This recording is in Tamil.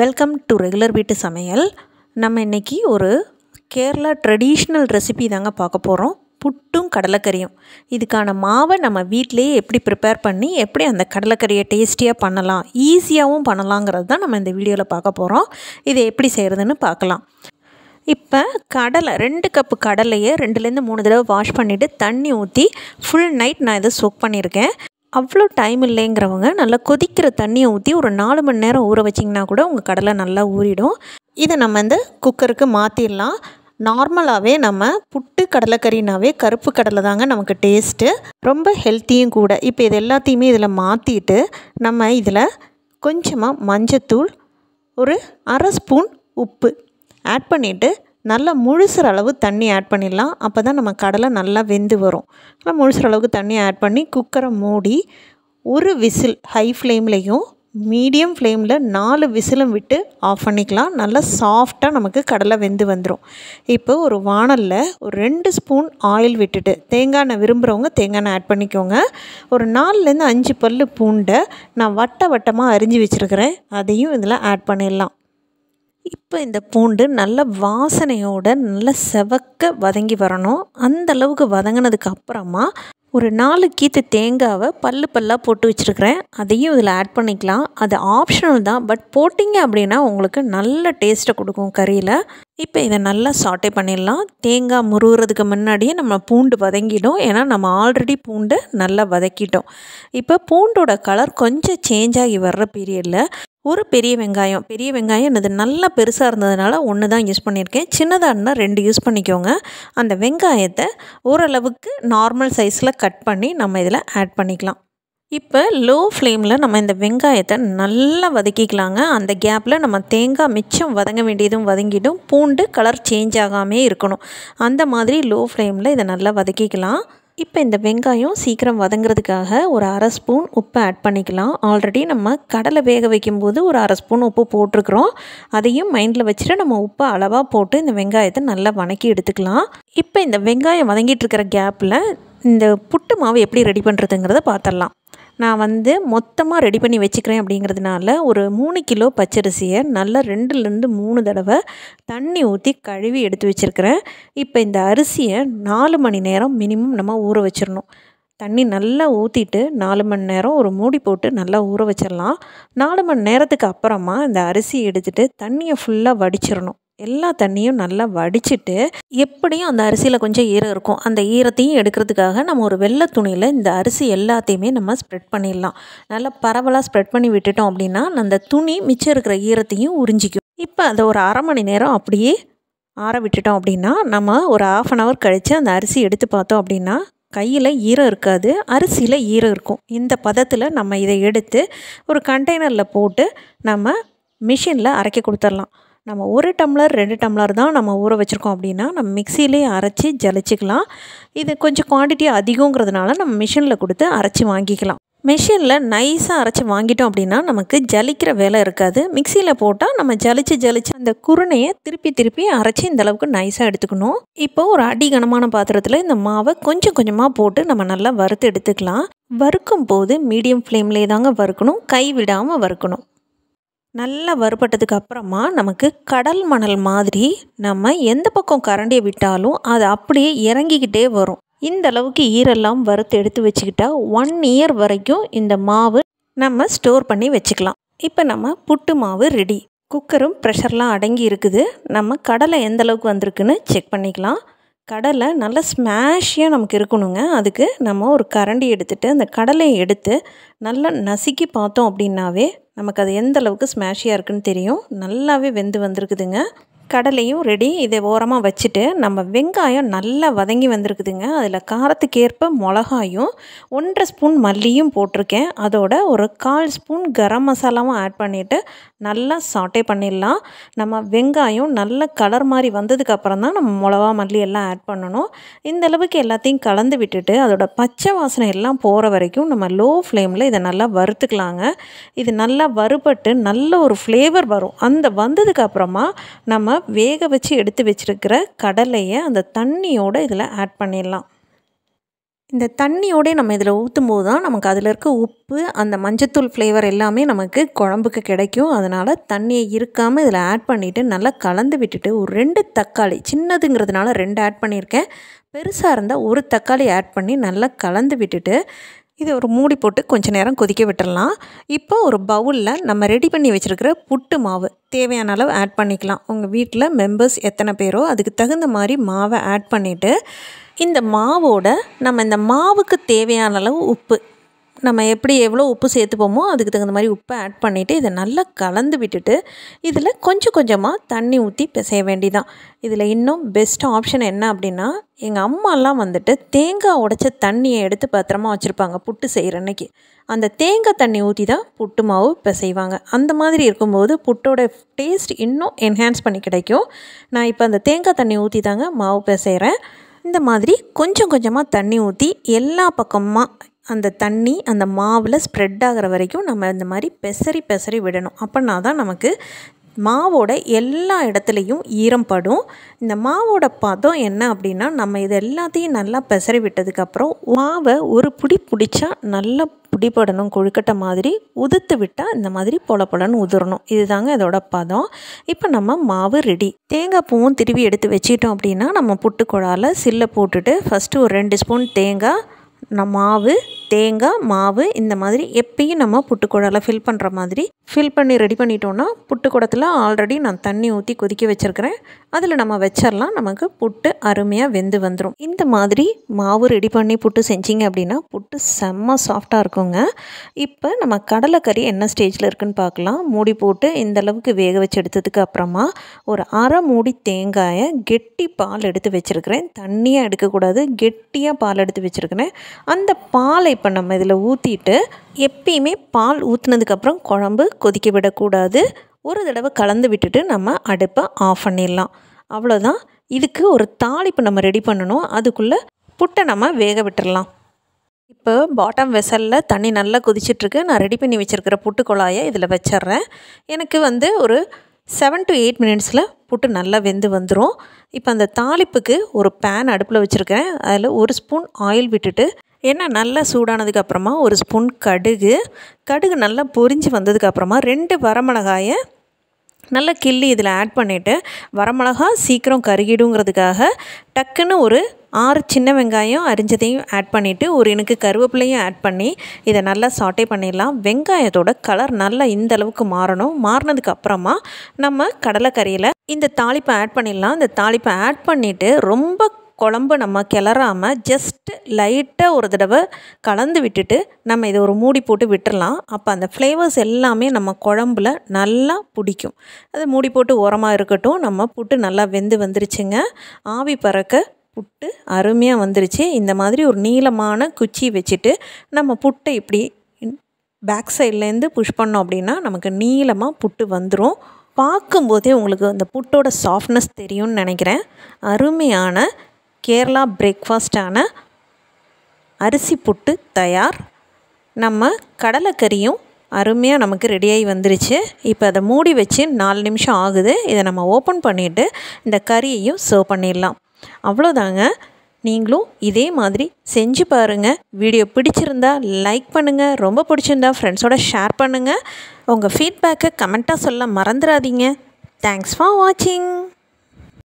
வெல்கம் டு ரெகுலர் வீட்டு சமையல் நம்ம இன்றைக்கி ஒரு கேரளா ட்ரெடிஷ்னல் ரெசிபி தாங்க பார்க்க போகிறோம் புட்டும் கடலைக்கறியும் இதுக்கான மாவை நம்ம வீட்டிலேயே எப்படி ப்ரிப்பேர் பண்ணி எப்படி அந்த கடலைக்கறியை டேஸ்டியாக பண்ணலாம் ஈஸியாகவும் பண்ணலாங்கிறது தான் நம்ம இந்த வீடியோவில் பார்க்க போகிறோம் இதை எப்படி செய்கிறதுன்னு பார்க்கலாம் இப்போ கடலை ரெண்டு கப்பு கடலையை ரெண்டுலேருந்து மூணு தடவை வாஷ் பண்ணிவிட்டு தண்ணி ஊற்றி ஃபுல் நைட் நான் இதை சோக் பண்ணியிருக்கேன் அவ்வளோ டைம் இல்லைங்கிறவங்க நல்லா கொதிக்கிற தண்ணியை ஊற்றி ஒரு நாலு மணி நேரம் ஊற வச்சிங்கன்னா கூட உங்கள் கடலை நல்லா ஊறிடும் இதை நம்ம இந்த குக்கருக்கு மாற்றிடலாம் நார்மலாகவே நம்ம புட்டு கடலைக்கறினாவே கருப்பு கடலை தாங்க நமக்கு டேஸ்ட்டு ரொம்ப ஹெல்த்தியும் கூட இப்போ இது எல்லாத்தையுமே இதில் மாற்றிட்டு நம்ம இதில் கொஞ்சமாக மஞ்சத்தூள் ஒரு அரை ஸ்பூன் உப்பு ஆட் பண்ணிவிட்டு நல்லா முழுசுற அளவு தண்ணி ஆட் பண்ணிடலாம் அப்போ தான் நம்ம கடலை நல்லா வெந்து வரும் நல்லா முழுசுற அளவுக்கு தண்ணி ஆட் பண்ணி குக்கரை மூடி ஒரு விசில் ஹை ஃப்ளேம்லேயும் மீடியம் ஃப்ளேமில் நாலு விசிலும் விட்டு ஆஃப் பண்ணிக்கலாம் நல்லா சாஃப்டாக நமக்கு கடலை வெந்து வந்துடும் இப்போ ஒரு வானலில் ஒரு ரெண்டு ஸ்பூன் ஆயில் விட்டுட்டு தேங்காய் எண்ணெய் விரும்புகிறவங்க தேங்காய் எண்ணெய் ஆட் பண்ணிக்கோங்க ஒரு நாலுலேருந்து அஞ்சு பல் பூண்டை நான் வட்ட வட்டமாக அரிஞ்சு வச்சுருக்கிறேன் அதையும் இதில் ஆட் பண்ணிடலாம் இப்போ இந்த பூண்டு நல்ல வாசனையோட நல்ல செவக்க வதங்கி வரணும் அந்த அளவுக்கு வதங்கினதுக்கு அப்புறமா ஒரு நாலு கீத்து தேங்காவை பல்லு பல்லாக போட்டு வச்சுருக்கிறேன் அதையும் இதில் ஆட் பண்ணிக்கலாம் அது ஆப்ஷனல் தான் பட் போட்டிங்க அப்படின்னா உங்களுக்கு நல்ல டேஸ்ட்டை கொடுக்கும் கறியில் இப்போ இதை நல்லா சாட்டை பண்ணிடலாம் தேங்காய் முருகிறதுக்கு முன்னாடியே நம்ம பூண்டு வதங்கிடும் ஏன்னா நம்ம ஆல்ரெடி பூண்டை நல்லா வதக்கிட்டோம் இப்போ பூண்டோட கலர் கொஞ்சம் சேஞ்ச் ஆகி வர்ற பீரியடில் ஒரு பெரிய வெங்காயம் பெரிய வெங்காயம் என்னது நல்லா பெருசாக இருந்ததுனால ஒன்று தான் யூஸ் பண்ணியிருக்கேன் சின்னதாக இருந்தால் ரெண்டு யூஸ் பண்ணிக்கோங்க அந்த வெங்காயத்தை ஓரளவுக்கு நார்மல் சைஸில் கட் பண்ணி நம்ம இதில் ஆட் பண்ணிக்கலாம் இப்போ லோ ஃப்ளேமில் நம்ம இந்த வெங்காயத்தை நல்லா வதக்கிக்கலாங்க அந்த கேப்பில் நம்ம தேங்காய் மிச்சம் வதங்க வேண்டியதும் வதங்கிடும் பூண்டு கலர் சேஞ்ச் ஆகாமே இருக்கணும் அந்த மாதிரி லோ ஃப்ளேமில் இதை நல்லா வதக்கிக்கலாம் இப்போ இந்த வெங்காயம் சீக்கிரம் வதங்குறதுக்காக ஒரு அரை ஸ்பூன் உப்பு ஆட் பண்ணிக்கலாம் ஆல்ரெடி நம்ம கடலை வேக வைக்கும்போது ஒரு அரை ஸ்பூன் உப்பு போட்டிருக்கிறோம் அதையும் மைண்டில் வச்சுட்டு நம்ம உப்பு அளவாக போட்டு இந்த வெங்காயத்தை நல்லா வணக்கி எடுத்துக்கலாம் இப்போ இந்த வெங்காயம் வதங்கிட்டு இருக்கிற கேப்பில் இந்த புட்டு மாவு எப்படி ரெடி பண்ணுறதுங்கிறத பார்த்துடலாம் நான் வந்து மொத்தமாக ரெடி பண்ணி வச்சுக்கிறேன் அப்படிங்கிறதுனால ஒரு மூணு கிலோ பச்சரிசியை நல்லா ரெண்டுலேருந்து மூணு தடவை தண்ணி ஊற்றி கழுவி எடுத்து வச்சுருக்கிறேன் இப்போ இந்த அரிசியை நாலு மணி நேரம் மினிமம் நம்ம ஊற வச்சிடணும் தண்ணி நல்லா ஊற்றிட்டு நாலு மணி நேரம் ஒரு மூடி போட்டு நல்லா ஊற வச்சிடலாம் நாலு மணி நேரத்துக்கு அப்புறமா இந்த அரிசி எடுத்துகிட்டு தண்ணியை ஃபுல்லாக வடிச்சிடணும் எல்லா தண்ணியும் நல்லா வடிச்சிட்டு எப்படியும் அந்த அரிசியில் கொஞ்சம் ஈரம் இருக்கும் அந்த ஈரத்தையும் எடுக்கிறதுக்காக நம்ம ஒரு வெள்ளை துணியில் இந்த அரிசி எல்லாத்தையுமே நம்ம ஸ்ப்ரெட் பண்ணிடலாம் நல்லா பரவலாக ஸ்ப்ரெட் பண்ணி விட்டுட்டோம் அப்படின்னா அந்த துணி மிச்சம் இருக்கிற ஈரத்தையும் உறிஞ்சிக்கும் இப்போ அதை ஒரு அரை மணி நேரம் அப்படியே ஆற விட்டுட்டோம் அப்படின்னா நம்ம ஒரு ஆஃப் அன் ஹவர் கழித்து அந்த அரிசி எடுத்து பார்த்தோம் அப்படின்னா கையில் ஈரம் இருக்காது அரிசியில் ஈரம் இருக்கும் இந்த பதத்தில் நம்ம இதை எடுத்து ஒரு கண்டெய்னரில் போட்டு நம்ம மிஷினில் அரைக்க கொடுத்துடலாம் நம்ம ஒரு டம்ளர் ரெண்டு டம்ளர் தான் நம்ம ஊற வச்சுருக்கோம் அப்படின்னா நம்ம மிக்சிலே அரைச்சி ஜலிச்சிக்கலாம் இது கொஞ்சம் குவான்டிட்டி அதிகங்கிறதுனால நம்ம மிஷினில் கொடுத்து அரைச்சி வாங்கிக்கலாம் மிஷினில் நைஸாக அரைச்சி வாங்கிட்டோம் அப்படின்னா நமக்கு ஜலிக்கிற வேலை இருக்காது மிக்சியில் போட்டால் நம்ம ஜலிச்சு ஜலிச்சு அந்த குருணையை திருப்பி திருப்பி அரைச்சி இந்தளவுக்கு நைஸாக எடுத்துக்கணும் இப்போ ஒரு அடி கனமான பாத்திரத்தில் இந்த மாவை கொஞ்சம் கொஞ்சமாக போட்டு நம்ம நல்லா வறுத்து எடுத்துக்கலாம் வறுக்கும் போது மீடியம் ஃப்ளேம்லேயே தாங்க வறுக்கணும் கை விடாமல் வறுக்கணும் நல்லா வறுபட்டதுக்கு அப்புறமா நமக்கு கடல் மணல் மாதிரி நம்ம எந்த பக்கம் கரண்டியை விட்டாலும் அது அப்படியே இறங்கிக்கிட்டே வரும் இந்த அளவுக்கு ஈரெல்லாம் வறுத்து எடுத்து வச்சுக்கிட்டா ஒன் இயர் வரைக்கும் இந்த மாவு நம்ம ஸ்டோர் பண்ணி வச்சுக்கலாம் இப்போ நம்ம புட்டு மாவு ரெடி குக்கரும் ப்ரெஷர்லாம் அடங்கி இருக்குது நம்ம கடலை எந்த அளவுக்கு வந்திருக்குன்னு செக் பண்ணிக்கலாம் கடலை நல்லா ஸ்மாஷியாக நமக்கு இருக்கணுங்க அதுக்கு நம்ம ஒரு கரண்டி எடுத்துகிட்டு அந்த கடலையை எடுத்து நல்லா நசுக்கி பார்த்தோம் அப்படின்னாவே நமக்கு அது எந்த அளவுக்கு ஸ்மாஷியாக இருக்குன்னு தெரியும் நல்லாவே வெந்து வந்திருக்குதுங்க கடலையும் ரெடி இதை ஓரமாக வச்சுட்டு நம்ம வெங்காயம் நல்லா வதங்கி வந்திருக்குதுங்க அதில் காரத்துக்கேற்ப மிளகாயும் ஒன்றரை ஸ்பூன் மல்லியும் போட்டிருக்கேன் அதோட ஒரு கால் ஸ்பூன் கரம் மசாலாவும் ஆட் பண்ணிவிட்டு நல்லா சாட்டே பண்ணிடலாம் நம்ம வெங்காயம் நல்ல கலர் மாதிரி வந்ததுக்கப்புறம் தான் நம்ம மிளகா மல்லி எல்லாம் ஆட் பண்ணணும் இந்த அளவுக்கு எல்லாத்தையும் கலந்து விட்டுட்டு அதோட பச்சை வாசனை எல்லாம் போகிற வரைக்கும் நம்ம லோ ஃப்ளேமில் இதை நல்லா வறுத்துக்கலாங்க இது நல்லா வறுபட்டு நல்ல ஒரு ஃப்ளேவர் வரும் அந்த வந்ததுக்கப்புறமா நம்ம வேக வச்சு எடுத்து வச்சுருக்கிற கடலையை அந்த தண்ணியோடு இதில் ஆட் பண்ணிடலாம் இந்த தண்ணியோடய நம்ம இதில் ஊற்றும் போது தான் நமக்கு அதில் இருக்க உப்பு அந்த மஞ்சத்தூள் ஃப்ளேவர் எல்லாமே நமக்கு குழம்புக்கு கிடைக்கும் அதனால் தண்ணியை இருக்காமல் இதில் ஆட் பண்ணிவிட்டு நல்லா கலந்து விட்டுட்டு ஒரு ரெண்டு தக்காளி சின்னதுங்கிறதுனால ரெண்டு ஆட் பண்ணியிருக்கேன் பெருசாக இருந்தால் ஒரு தக்காளி ஆட் பண்ணி நல்லா கலந்து விட்டுட்டு இது ஒரு மூடி போட்டு கொஞ்சம் நேரம் கொதிக்க விட்டுடலாம் இப்போ ஒரு பவுலில் நம்ம ரெடி பண்ணி வச்சுருக்கிற புட்டு மாவு தேவையான அளவு ஆட் பண்ணிக்கலாம் உங்கள் வீட்டில் மெம்பர்ஸ் எத்தனை பேரோ அதுக்கு தகுந்த மாதிரி மாவை ஆட் பண்ணிவிட்டு இந்த மாவோட நம்ம இந்த மாவுக்கு தேவையான அளவு உப்பு நம்ம எப்படி எவ்வளோ உப்பு சேர்த்துப்போமோ அதுக்கு தகுந்த மாதிரி உப்பை ஆட் பண்ணிவிட்டு இதை நல்லா கலந்து விட்டுட்டு இதில் கொஞ்சம் கொஞ்சமாக தண்ணி ஊற்றி பிசைய வேண்டிதான் இதில் இன்னும் பெஸ்ட் ஆப்ஷன் என்ன அப்படின்னா எங்கள் அம்மாலாம் வந்துட்டு தேங்காய் உடைச்ச தண்ணியை எடுத்து பத்திரமா வச்சுருப்பாங்க புட்டு செய்கிற அன்னைக்கு அந்த தேங்காய் தண்ணி ஊற்றி தான் புட்டு மாவு பிசைவாங்க அந்த மாதிரி இருக்கும்போது புட்டோட டேஸ்ட் இன்னும் என்ஹான்ஸ் பண்ணி கிடைக்கும் நான் இப்போ அந்த தேங்காய் தண்ணி ஊற்றி தாங்க மாவு பிசைகிறேன் இந்த மாதிரி கொஞ்சம் கொஞ்சமாக தண்ணி ஊற்றி எல்லா பக்கமாக அந்த தண்ணி அந்த மாவில் ஸ்ப்ரெட் ஆகிற வரைக்கும் நம்ம இந்த மாதிரி பெசரி பெசரி விடணும் அப்படின்னா தான் நமக்கு மாவோட எல்லா இடத்துலையும் ஈரம் படும் இந்த மாவோட பதம் என்ன அப்படின்னா நம்ம இது எல்லாத்தையும் நல்லா பெசரி விட்டதுக்கப்புறம் மாவை ஒரு பிடி பிடிச்சா நல்லா பிடிபடணும் கொழுக்கட்டை மாதிரி உதுத்து விட்டால் இந்த மாதிரி பொல பொலன்னு உதிரணும் இதுதாங்க இதோட பதம் இப்போ நம்ம மாவு ரெடி தேங்காய் பூவும் திருவி எடுத்து வச்சுக்கிட்டோம் அப்படின்னா நம்ம புட்டு குழாவில் சில்லை போட்டுட்டு ஃபஸ்ட்டு ஒரு ரெண்டு ஸ்பூன் தேங்காய் நம் மாவு தேங்காய் மாவு இந்த மாதிரி எப்பயும் நம்ம புட்டுக்குடலை ஃபில் பண்ணுற மாதிரி ஃபில் பண்ணி ரெடி பண்ணிட்டோன்னா புட்டுக்குடத்தில் ஆல்ரெடி நான் தண்ணி ஊற்றி கொதிக்க வச்சுருக்கிறேன் அதில் நம்ம வச்சிடலாம் நமக்கு புட்டு அருமையாக வெந்து வந்துடும் இந்த மாதிரி மாவு ரெடி பண்ணி புட்டு செஞ்சிங்க அப்படின்னா புட்டு செம்ம சாஃப்டாக இருக்குங்க இப்போ நம்ம கடலைக்கறி என்ன ஸ்டேஜில் இருக்குன்னு பார்க்கலாம் மூடி போட்டு இந்த அளவுக்கு வேக வச்சு எடுத்ததுக்கு அப்புறமா ஒரு அரை மூடி தேங்காயை கெட்டி பால் எடுத்து வச்சுருக்கிறேன் தண்ணியாக எடுக்கக்கூடாது கெட்டியாக பால் எடுத்து வச்சுருக்கிறேன் அந்த பாலை இப்போ நம்ம இதில் ஊற்றிட்டு எப்பயுமே பால் ஊற்றினதுக்கப்புறம் குழம்பு கொதிக்க விடக்கூடாது ஒரு தடவை கலந்து விட்டுட்டு நம்ம அடுப்பை ஆஃப் பண்ணிடலாம் அவ்வளோதான் இதுக்கு ஒரு தாளிப்பு நம்ம ரெடி பண்ணணும் அதுக்குள்ளே புட்டை நம்ம வேக விட்டுடலாம் இப்போ பாட்டம் வெசலில் தண்ணி நல்லா கொதிச்சிட்ருக்கு நான் ரெடி பண்ணி வச்சுருக்கிற புட்டு குழாயை இதில் வச்சிட்றேன் எனக்கு வந்து ஒரு செவன் டு எயிட் மினிட்ஸில் புட்டு நல்லா வெந்து வந்துடும் இப்போ அந்த தாளிப்புக்கு ஒரு பேன் அடுப்பில் வச்சுருக்கேன் அதில் ஒரு ஸ்பூன் ஆயில் விட்டுட்டு எண்ணெய் நல்லா சூடானதுக்கப்புறமா ஒரு ஸ்பூன் கடுகு கடுகு நல்லா பொரிஞ்சு வந்ததுக்கப்புறமா ரெண்டு வரமிளகாயை நல்லா கிள்ளி இதில் ஆட் பண்ணிவிட்டு வரமிளகா சீக்கிரம் கருகிடுங்கிறதுக்காக டக்குன்னு ஒரு ஆறு சின்ன வெங்காயம் அரிஞ்சதையும் ஆட் பண்ணிவிட்டு ஒரு எனக்கு கருவேப்பிலையும் ஆட் பண்ணி இதை நல்லா சாட்டே பண்ணிடலாம் வெங்காயத்தோட கலர் நல்லா இந்த அளவுக்கு மாறணும் மாறினதுக்கு அப்புறமா நம்ம கடலைக்கறியில் இந்த தாளிப்பை ஆட் பண்ணிடலாம் இந்த தாளிப்பை ஆட் பண்ணிவிட்டு ரொம்ப குழம்பு நம்ம கிளறாமல் ஜஸ்ட்டு லைட்டாக ஒரு தடவை கலந்து விட்டுட்டு நம்ம இதை ஒரு மூடி போட்டு விட்டுடலாம் அப்போ அந்த ஃப்ளேவர்ஸ் எல்லாமே நம்ம குழம்புல நல்லா பிடிக்கும் அது மூடி போட்டு உரமாக இருக்கட்டும் நம்ம புட்டு நல்லா வெந்து வந்துருச்சுங்க ஆவி பறக்க புட்டு அருமையாக வந்துருச்சு இந்த மாதிரி ஒரு நீளமான குச்சி வச்சுட்டு நம்ம புட்டை இப்படி பேக் சைட்லேருந்து புஷ் பண்ணோம் அப்படின்னா நமக்கு நீளமாக புட்டு வந்துடும் பார்க்கும்போதே உங்களுக்கு அந்த புட்டோட சாஃப்ட்னஸ் தெரியும்னு நினைக்கிறேன் அருமையான கேரளா பிரேக்ஃபாஸ்டான அரிசி புட்டு தயார் நம்ம கடலைக்கறியும் அருமையாக நமக்கு ரெடியாகி வந்துருச்சு இப்போ அதை மூடி வச்சு நாலு நிமிஷம் ஆகுது இதை நம்ம ஓப்பன் பண்ணிவிட்டு இந்த கறியையும் சர்வ் பண்ணிடலாம் அவ்வளோதாங்க நீங்களும் இதே மாதிரி செஞ்சு பாருங்கள் வீடியோ பிடிச்சிருந்தா லைக் பண்ணுங்கள் ரொம்ப பிடிச்சிருந்தா ஃப்ரெண்ட்ஸோட ஷேர் பண்ணுங்கள் உங்கள் ஃபீட்பேக்கை கமெண்ட்டாக சொல்ல மறந்துடாதீங்க தேங்க்ஸ் ஃபார் வாட்சிங்